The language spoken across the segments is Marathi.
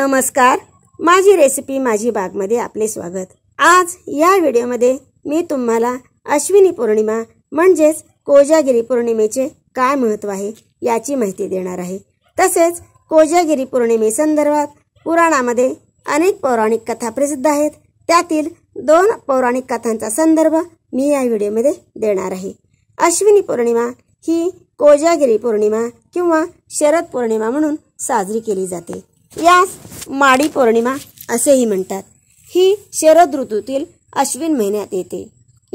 नमस्कार माझी रेसिपी माझी बागमध्ये आपले स्वागत आज या व्हिडिओमध्ये मी तुम्हाला अश्विनी पौर्णिमा म्हणजेच कोजागिरी पौर्णिमेचे काय महत्त्व आहे याची माहिती देणार आहे तसेच कोजागिरी पौर्णिमेसंदर्भात पुराणामध्ये अनेक पौराणिक कथा प्रसिद्ध आहेत त्यातील दोन पौराणिक कथांचा संदर्भ मी या व्हिडिओमध्ये देणार आहे अश्विनी पौर्णिमा ही कोजागिरी पौर्णिमा किंवा शरद पौर्णिमा म्हणून साजरी केली जाते यास माडी पौर्णिमा असेही म्हणतात ही शरद ऋतूतील अश्विन महिन्यात येते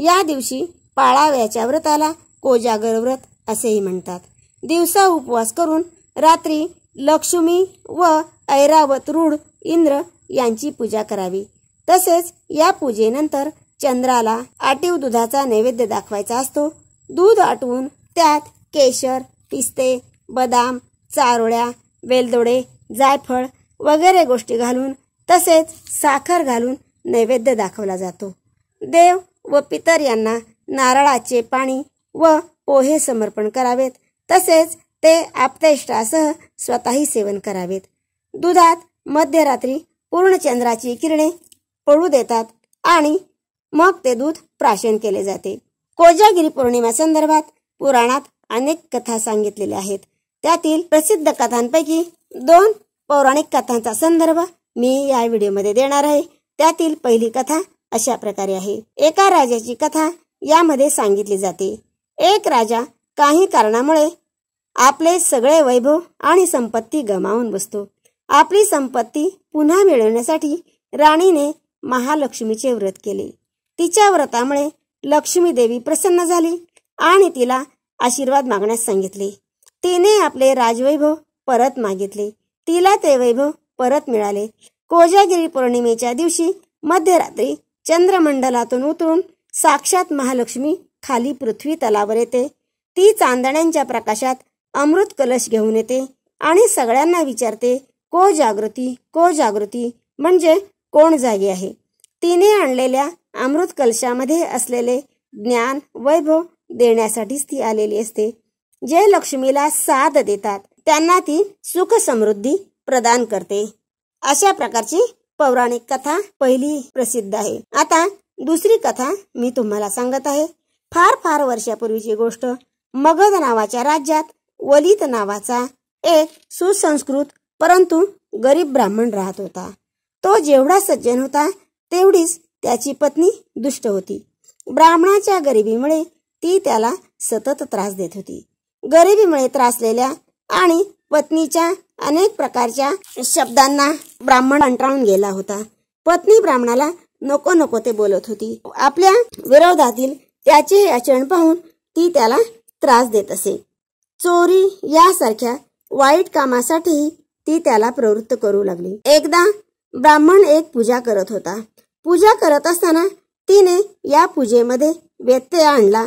या दिवशी पाळाव्याच्या व्रताला कोजागर व्रत असेही म्हणतात दिवसा उपवास करून रात्री लक्ष्मी व ऐरावत रूढ इंद्र यांची पूजा करावी तसेच या पूजेनंतर चंद्राला आटीव दुधाचा नैवेद्य दाखवायचा असतो दूध आटवून त्यात केशर पिस्ते बदाम चारोळ्या वेलदोडे जायफळ वगैरे गोष्टी घालून तसेच साखर घालून नैवेद्य दाखवला जातो देव व पितर यांना नारळाचे पाणी व पोहे समर्पण करावेत तसेच ते आपतेष्टासह स्वतःही सेवन करावेत दुधात मध्यरात्री पूर्णचंद्राची किरणे पळू देतात आणि मग ते दूध प्राशन केले जाते कोजागिरी पौर्णिमा संदर्भात पुराणात अनेक कथा सांगितलेल्या आहेत त्यातील प्रसिद्ध कथांपैकी दोन पौराणिक कथांचा संदर्भ मी या व्हिडिओमध्ये देणार आहे त्यातील पहिली कथा अशा प्रकारे आहे एका राजाची कथा यामध्ये सांगितली जाते एक राजा काही कारणामुळे आपले सगळे वैभव आणि संपत्ती गमावून बसतो आपली संपत्ती पुन्हा मिळवण्यासाठी राणीने महालक्ष्मीचे व्रत केले तिच्या व्रतामुळे लक्ष्मी देवी प्रसन्न झाली आणि तिला आशीर्वाद मागण्यास सांगितले तिने आपले राजवैभव परत मागितली तिला ते वैभव परत मिळाले कोजागिरी पौर्णिमेच्या दिवशी मध्यरात्री चंद्रमंडलातून उतरून साक्षात महालक्ष्मी खाली पृथ्वी तलावर येते ती चांदण्यांच्या प्रकाशात अमृत कलश घेऊन येते आणि सगळ्यांना विचारते को जागृती को जागृती म्हणजे कोण जागी आहे तिने आणलेल्या अमृत कलशामध्ये असलेले ज्ञान वैभव देण्यासाठीच ती आलेली असते जे लक्ष्मीला साथ देतात त्यांना ती सुख समृद्धी प्रदान करते अशा प्रकारची पौराणिक कथा पहिली प्रसिद्ध आहे आता दुसरी कथा मी तुम्हाला सांगत आहे फार फार वर्षापूर्वीची गोष्ट मगध नावाच्या राज्यात वलित नावाचा एक सुसंस्कृत परंतु गरीब ब्राह्मण राहत होता तो जेवढा सज्जन होता तेवढीच त्याची पत्नी दुष्ट होती ब्राह्मणाच्या गरिबीमुळे ती त्याला सतत त्रास देत होती गरिबीमुळे त्रासलेल्या आणि पत्नीच्या अनेक प्रकारच्या शब्दांना ब्राह्मण अंटाळून गेला होता पत्नी ब्राह्मणाला नको नको ते बोलत होती आपल्या विरोधातील त्याचे आचरण पाहून ती त्याला त्रास देत असे चोरी यासारख्या वाईट कामासाठीही ती त्याला प्रवृत्त करू लागली एकदा ब्राह्मण एक पूजा करत होता पूजा करत असताना तिने या पूजेमध्ये व्यत्यय आणला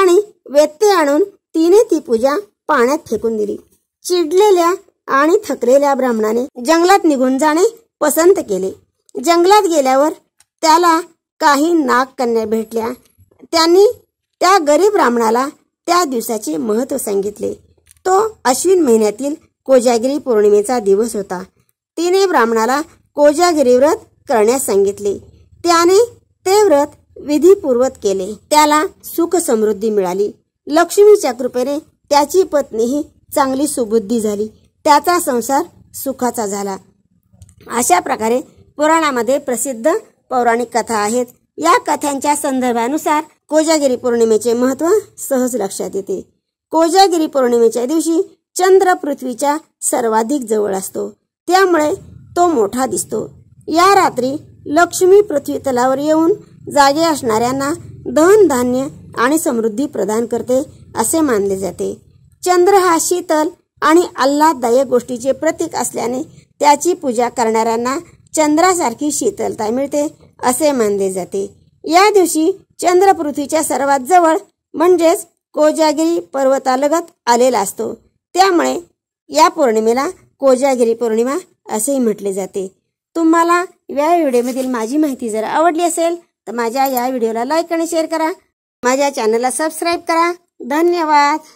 आणि व्यत्यय आणून तिने ती पूजा पाण्यात फेकून दिली चिडलेल्या आणि थकलेल्या ब्राह्मणाने जंगलात निघून जाणे पसंत केले जंगलात गेल्यावर त्याला काही नागकन्या भेटल्या त्यांनी त्या गरीब ब्राह्मणाला त्या दिवसाचे महत्त्व सांगितले तो अश्विन महिन्यातील कोजागिरी पौर्णिमेचा दिवस होता तिने ब्राह्मणाला कोजागिरी व्रत करण्यास सांगितले त्याने ते व्रत विधीपूर्वक केले त्याला सुख समृद्धी मिळाली लक्ष्मीच्या कृपेने त्याची पत्नीही चांगली सुबुद्धी झाली त्याचा संसार सुखाचा झाला अशा प्रकारे पुराणामध्ये प्रसिद्ध पौराणिक कथा आहेत या कथांच्या संदर्भानुसार कोजागिरी पौर्णिमेचे महत्त्व सहज लक्षात येते कोजागिरी पौर्णिमेच्या दिवशी चंद्र पृथ्वीच्या सर्वाधिक जवळ असतो त्यामुळे तो मोठा दिसतो या रात्री लक्ष्मी पृथ्वी तलावर येऊन जागे असणाऱ्यांना धन धान्य आणि समृद्धी प्रदान करते असे मानले जाते चंद्र हा शीतल आणि आल्हाददायक गोष्टीचे प्रतीक असल्याने त्याची पूजा करणाऱ्यांना चंद्रासारखी शीतलता मिळते असे मानले जाते या दिवशी चंद्र पृथ्वीच्या सर्वात जवळ म्हणजेच कोजागिरी पर्वतालगत आलेला असतो त्यामुळे या पौर्णिमेला कोजागिरी पौर्णिमा असेही म्हटले जाते तुम्हाला या व्हिडिओमधील माझी माहिती जर आवडली असेल तर माझ्या या व्हिडिओला लाईक आणि शेअर करा माझ्या चॅनलला सबस्क्राईब करा धन्यवाद